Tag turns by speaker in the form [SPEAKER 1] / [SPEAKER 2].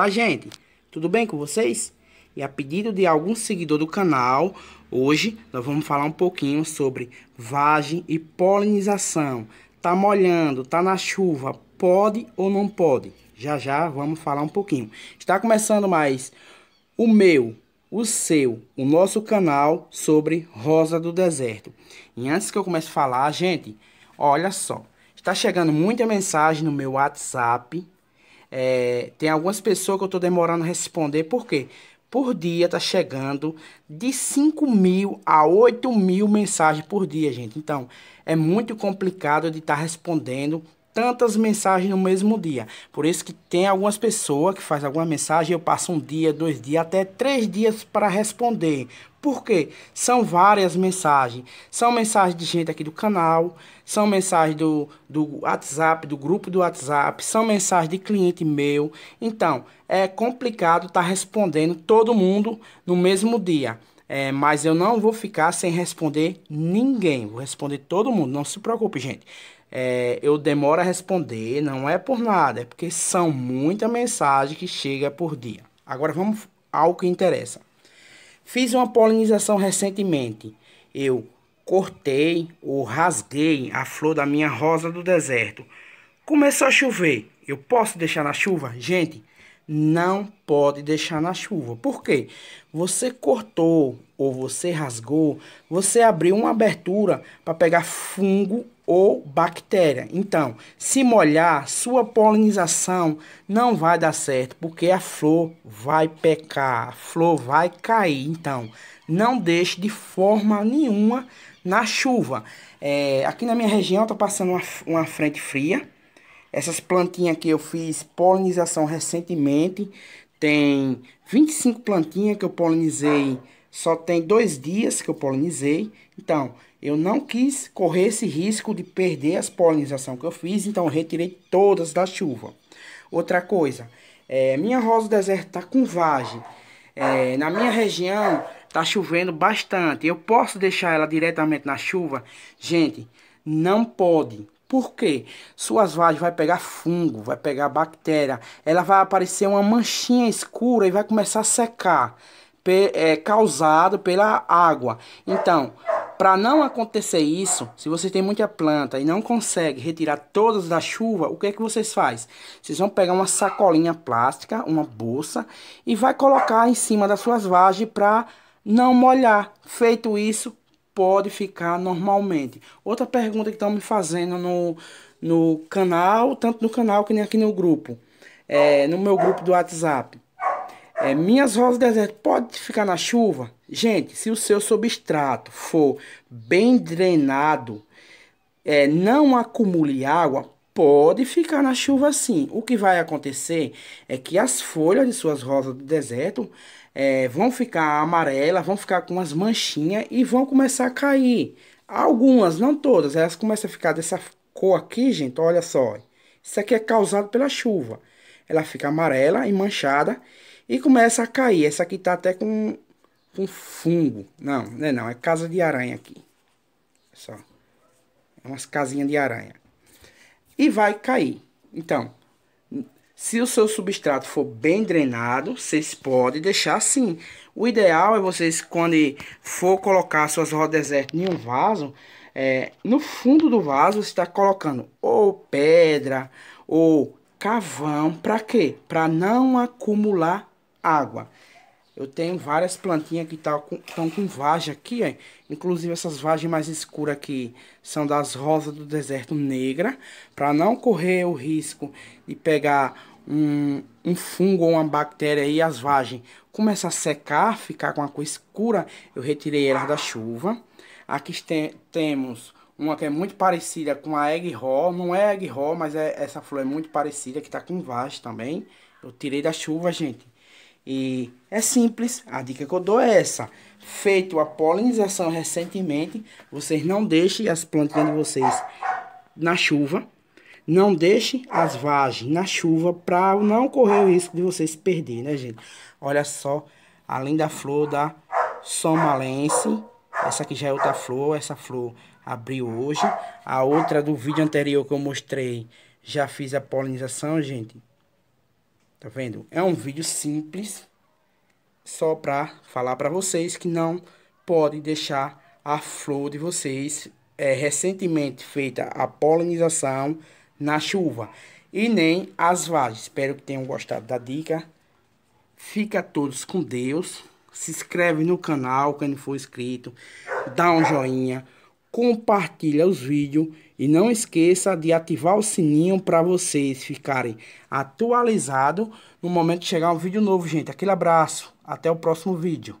[SPEAKER 1] Olá, gente. Tudo bem com vocês? E a pedido de algum seguidor do canal, hoje nós vamos falar um pouquinho sobre vagem e polinização. Tá molhando, tá na chuva, pode ou não pode? Já já vamos falar um pouquinho. Está começando mais o meu, o seu, o nosso canal sobre rosa do deserto. E antes que eu comece a falar, gente, olha só. Está chegando muita mensagem no meu WhatsApp, é, tem algumas pessoas que eu estou demorando a responder, por quê? Por dia tá chegando de 5 mil a 8 mil mensagens por dia, gente. Então, é muito complicado de estar tá respondendo tantas mensagens no mesmo dia. Por isso que tem algumas pessoas que faz alguma mensagem, eu passo um dia, dois dias, até três dias para responder. Por quê? São várias mensagens. São mensagens de gente aqui do canal, são mensagens do, do WhatsApp, do grupo do WhatsApp, são mensagens de cliente meu. Então, é complicado estar tá respondendo todo mundo no mesmo dia. É, mas eu não vou ficar sem responder ninguém. Vou responder todo mundo. Não se preocupe, gente é, eu demoro a responder, não é por nada, é porque são muita mensagem que chega por dia. Agora vamos ao que interessa. Fiz uma polinização recentemente. Eu cortei ou rasguei a flor da minha rosa do deserto. Começou a chover. Eu posso deixar na chuva? Gente, não pode deixar na chuva. Por quê? Você cortou ou você rasgou, você abriu uma abertura para pegar fungo ou bactéria. Então, se molhar, sua polinização não vai dar certo, porque a flor vai pecar, a flor vai cair. Então, não deixe de forma nenhuma na chuva. É, aqui na minha região está passando uma, uma frente fria. Essas plantinhas que eu fiz polinização recentemente, tem 25 plantinhas que eu polinizei, só tem dois dias que eu polinizei. Então, eu não quis correr esse risco de perder as polinização que eu fiz, então eu retirei todas da chuva. Outra coisa, é, minha rosa do deserto está com vagem. É, na minha região está chovendo bastante. Eu posso deixar ela diretamente na chuva? Gente, não pode. Por quê? Suas vagens vai pegar fungo, vai pegar bactéria. Ela vai aparecer uma manchinha escura e vai começar a secar. É, causado pela água. Então, para não acontecer isso, se você tem muita planta e não consegue retirar todas da chuva, o que é que vocês faz? Vocês vão pegar uma sacolinha plástica, uma bolsa e vai colocar em cima das suas vagens para não molhar. Feito isso, pode ficar normalmente. Outra pergunta que estão me fazendo no, no canal, tanto no canal que nem aqui no grupo, é, no meu grupo do WhatsApp. É, minhas rosas do deserto pode ficar na chuva? Gente, se o seu substrato for bem drenado, é, não acumule água, pode ficar na chuva sim. O que vai acontecer é que as folhas de suas rosas do deserto é, vão ficar amarelas, vão ficar com umas manchinhas e vão começar a cair. Algumas, não todas, elas começam a ficar dessa cor aqui, gente, olha só. Isso aqui é causado pela chuva. Ela fica amarela e manchada e começa a cair. Essa aqui tá até com, com fungo. Não, não é não. É casa de aranha aqui. É só. É umas casinhas de aranha. E vai cair. Então, se o seu substrato for bem drenado, vocês podem deixar assim. O ideal é vocês, quando for colocar suas rodas em um vaso, é, no fundo do vaso você está colocando ou pedra ou cavão Para quê? Para não acumular água. Eu tenho várias plantinhas que estão tá com, com vagem aqui, Inclusive essas vagens mais escuras aqui são das rosas do deserto negra. Para não correr o risco de pegar um, um fungo ou uma bactéria e as vagens começar a secar, ficar com a cor escura, eu retirei elas da chuva. Aqui temos uma que é muito parecida com a egg roll. Não é egg roll, mas é, essa flor é muito parecida, que está com vagem também. Eu tirei da chuva, gente. E é simples, a dica que eu dou é essa. Feito a polinização recentemente, vocês não deixem as plantinhas de vocês na chuva. Não deixem as vagens na chuva para não correr o risco de vocês perderem, né, gente? Olha só, além da flor da somalense, essa aqui já é outra flor, essa flor abriu hoje. A outra do vídeo anterior que eu mostrei, já fiz a polinização, gente. Tá vendo? É um vídeo simples, só para falar para vocês que não pode deixar a flor de vocês é, recentemente feita a polinização na chuva e nem as vagens. Espero que tenham gostado da dica. Fica todos com Deus. Se inscreve no canal quem não for inscrito. Dá um joinha compartilha os vídeos e não esqueça de ativar o sininho para vocês ficarem atualizados no momento de chegar um vídeo novo, gente. Aquele abraço, até o próximo vídeo.